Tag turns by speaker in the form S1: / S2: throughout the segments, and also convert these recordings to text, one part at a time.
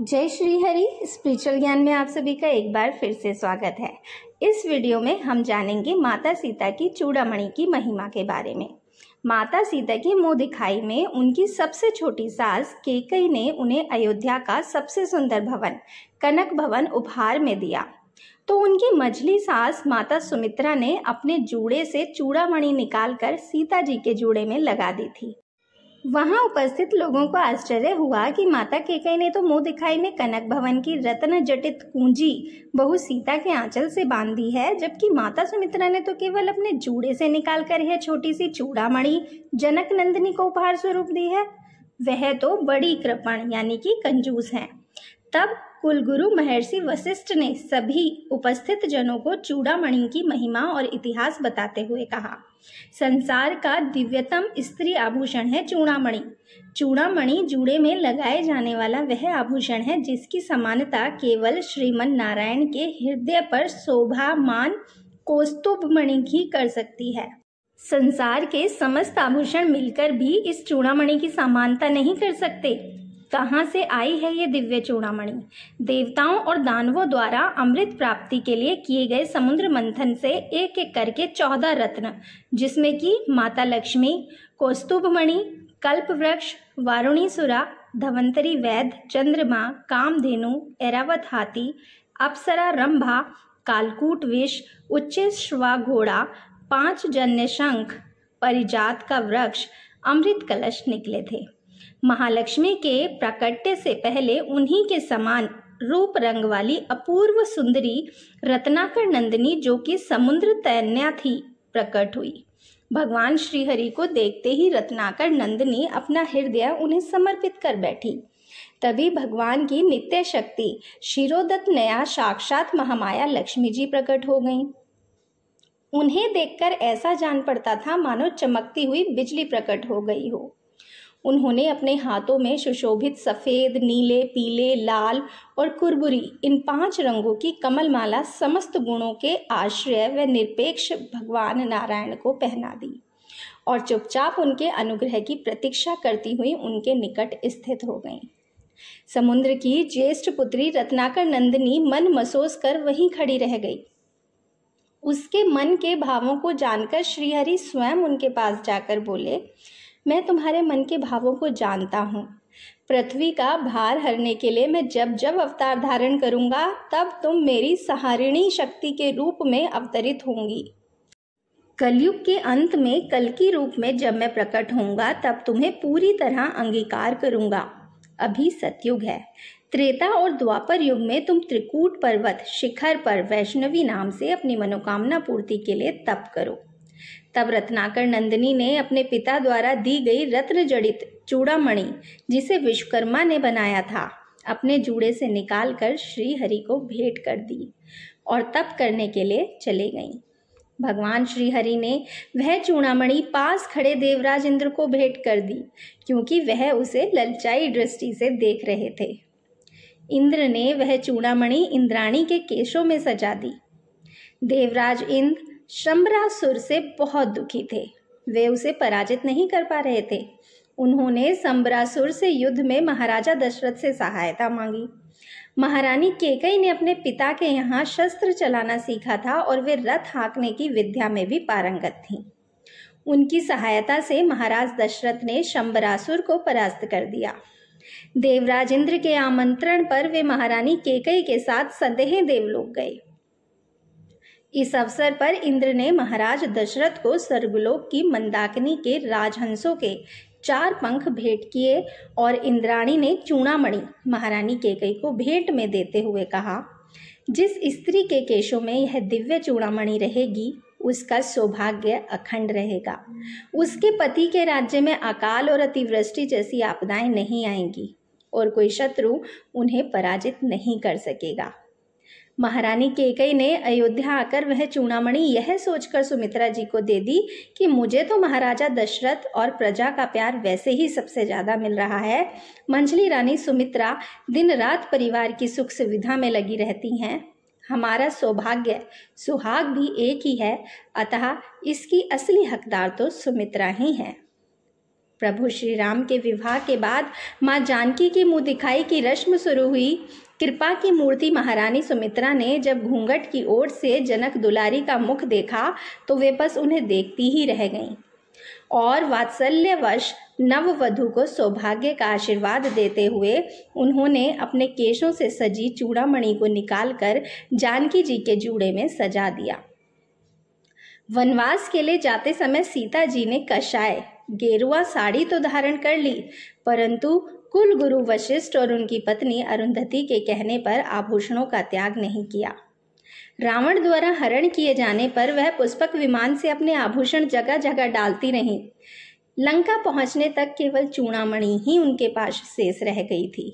S1: जय श्री हरि स्पिरिचुअल ज्ञान में आप सभी का एक बार फिर से स्वागत है इस वीडियो में हम जानेंगे माता सीता की चूड़ामणि की महिमा के बारे में माता सीता की मुंह दिखाई में उनकी सबसे छोटी सास केकई ने उन्हें अयोध्या का सबसे सुंदर भवन कनक भवन उपहार में दिया तो उनकी मझली सास माता सुमित्रा ने अपने जूड़े से चूड़ामणि निकालकर सीता जी के जूड़े में लगा दी थी वहां उपस्थित लोगों को आश्चर्य हुआ कि माता केकई ने तो मुंह दिखाई में कनक भवन की रत्न जटित कुंजी बहु सीता के आंचल से बांधी है जबकि माता सुमित्रा ने तो केवल अपने जूड़े से निकालकर यह छोटी सी चूड़ामणि जनक नंदिनी को उपहार स्वरूप दी है वह तो बड़ी कृपण यानी कि कंजूस हैं तब कुलगुरु महर्षि वशिष्ठ ने सभी उपस्थित जनों को चूड़ामणि की महिमा और इतिहास बताते हुए कहा संसार का दिव्यतम स्त्री आभूषण है चूड़ामणि चूड़ामणि जूड़े में लगाए जाने वाला वह आभूषण है जिसकी समानता केवल श्रीमन नारायण के हृदय पर शोभामान कौस्तुभ मणि की कर सकती है संसार के समस्त आभूषण मिलकर भी इस चूड़ामणि की समानता नहीं कर सकते कहाँ से आई है ये दिव्य चूड़ामणि देवताओं और दानवों द्वारा अमृत प्राप्ति के लिए किए गए समुद्र मंथन से एक एक करके चौदह रत्न जिसमें कि माता लक्ष्मी कौस्तुभमणि कल्पवृक्ष वारुणी सुरा धवंतरी वैद्य चंद्रमा कामधेनु एरावत हाथी अप्सरा रंभा कालकूट विष उच्चेश्वा घोड़ा पांच जन्य शंख परिजात का वृक्ष अमृत कलश निकले थे महालक्ष्मी के प्राकट्य से पहले उन्हीं के समान रूप रंग वाली अपूर्व सुंदरी रत्नाकर नंदिनी जो कि समुद्र तैन्या थी प्रकट हुई भगवान श्रीहरि को देखते ही रत्नाकर नंदिनी अपना हृदय उन्हें समर्पित कर बैठी तभी भगवान की नित्य शक्ति शिरोदत्त नया साक्षात महामाया लक्ष्मी जी प्रकट हो गईं उन्हें देखकर ऐसा जान पड़ता था मानो चमकती हुई बिजली प्रकट हो गई हो उन्होंने अपने हाथों में सुशोभित सफ़ेद नीले पीले लाल और कुरबुरी इन पांच रंगों की कमलमाला समस्त गुणों के आश्रय व निरपेक्ष भगवान नारायण को पहना दी और चुपचाप उनके अनुग्रह की प्रतीक्षा करती हुई उनके निकट स्थित हो गई समुद्र की ज्येष्ठ पुत्री रत्नाकर नंदिनी मन मसोस कर वहीं खड़ी रह गई उसके मन के भावों को जानकर श्रीहरि स्वयं उनके पास जाकर बोले मैं तुम्हारे मन के भावों को जानता हूँ पृथ्वी का भार हरने के लिए मैं जब जब अवतार धारण करूंगा तब तुम मेरी सहारिणी शक्ति के रूप में अवतरित होंगी कलयुग के अंत में कल की रूप में जब मैं प्रकट होऊंगा तब तुम्हें पूरी तरह अंगीकार करूंगा अभी सतयुग है त्रेता और द्वापर युग में तुम त्रिकूट पर्वत शिखर पर वैष्णवी नाम से अपनी मनोकामना पूर्ति के लिए तप करो तब रत्नाकर नंदिनी ने अपने पिता द्वारा दी गई रत्न जड़ित चूड़ामणि जिसे विश्वकर्मा ने बनाया था अपने जूड़े से निकालकर श्री हरि को भेंट कर दी और तप करने के लिए चले गई भगवान श्री हरि ने वह चूड़ामणि पास खड़े देवराज इंद्र को भेंट कर दी क्योंकि वह उसे ललचाई दृष्टि से देख रहे थे इंद्र ने वह चूड़ामणि इंद्राणी के केशों में सजा दी देवराज इंद्र शंबरासुर से बहुत दुखी थे वे उसे पराजित नहीं कर पा रहे थे उन्होंने संबरासुर से युद्ध में महाराजा दशरथ से सहायता मांगी महारानी केकई ने अपने पिता के यहाँ शस्त्र चलाना सीखा था और वे रथ हाँकने की विद्या में भी पारंगत थीं उनकी सहायता से महाराज दशरथ ने शंबरासुर को परास्त कर दिया देवराज इंद्र के आमंत्रण पर वे महारानी केकई के साथ संदेह देवलोक गए इस अवसर पर इंद्र ने महाराज दशरथ को स्वर्गलोक की मंदाकिनी के राजहंसों के चार पंख भेंट किए और इंद्राणी ने चूड़ामणि महारानी केकई को भेंट में देते हुए कहा जिस स्त्री के केशों में यह दिव्य चूड़ामणि रहेगी उसका सौभाग्य अखंड रहेगा उसके पति के राज्य में अकाल और अतिवृष्टि जैसी आपदाएं नहीं आएंगी और कोई शत्रु उन्हें पराजित नहीं कर सकेगा महारानी केकई ने अयोध्या आकर वह चूड़ामणि यह सोचकर सुमित्रा जी को दे दी कि मुझे तो महाराजा दशरथ और प्रजा का प्यार वैसे ही सबसे ज़्यादा मिल रहा है मंझली रानी सुमित्रा दिन रात परिवार की सुख सुविधा में लगी रहती हैं हमारा सौभाग्य सुहाग भी एक ही है अतः इसकी असली हकदार तो सुमित्रा ही है प्रभु श्री राम के विवाह के बाद माँ जानकी की मुँह दिखाई की रश्म शुरू हुई कृपा की मूर्ति महारानी सुमित्रा ने जब घूंघट की ओर से जनक दुलारी का मुख देखा तो वे बस उन्हें देखती ही रह गईं और वात्सल्यवश नववधु को सौभाग्य का आशीर्वाद देते हुए उन्होंने अपने केशों से सजी चूड़ामणि को निकालकर जानकी जी के जूड़े में सजा दिया वनवास के लिए जाते समय सीता जी ने कषाय गेरुआ साड़ी तो धारण कर ली परंतु कुल गुरु वशिष्ठ और उनकी पत्नी अरुंधति के कहने पर आभूषणों का त्याग नहीं किया रावण द्वारा हरण किए जाने पर वह पुष्पक विमान से अपने आभूषण जगह जगह डालती रही लंका पहुंचने तक केवल चूड़ामणि ही उनके पास शेष रह गई थी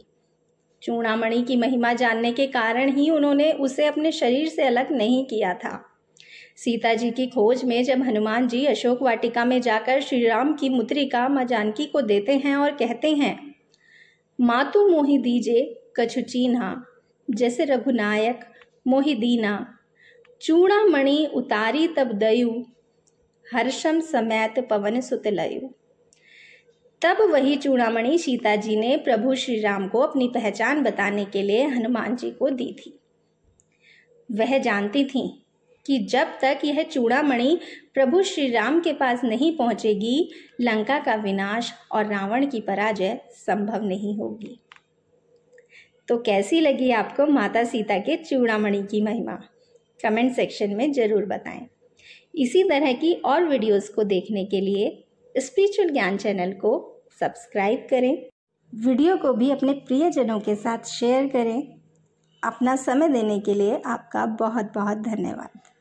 S1: चूड़ामणि की महिमा जानने के कारण ही उन्होंने उसे अपने शरीर से अलग नहीं किया था सीता जी की खोज में जब हनुमान जी अशोक वाटिका में जाकर श्री राम की मुद्रिका माँ जानकी को देते हैं और कहते हैं मातु मोहि दीजे कछु चीना जैसे रघुनायक मोहि दीना चूड़ा मणि उतारी तब दयु हर्षम समैत पवन सुत लयु तब वही चूड़ामणि सीता जी ने प्रभु श्री राम को अपनी पहचान बताने के लिए हनुमान जी को दी थी वह जानती थीं कि जब तक यह चूड़ामणि प्रभु श्री राम के पास नहीं पहुंचेगी लंका का विनाश और रावण की पराजय संभव नहीं होगी तो कैसी लगी आपको माता सीता के चूड़ामणि की महिमा कमेंट सेक्शन में ज़रूर बताएं इसी तरह की और वीडियोस को देखने के लिए स्पिरिचुअल ज्ञान चैनल को सब्सक्राइब करें वीडियो को भी अपने प्रियजनों के साथ शेयर करें अपना समय देने के लिए आपका बहुत बहुत धन्यवाद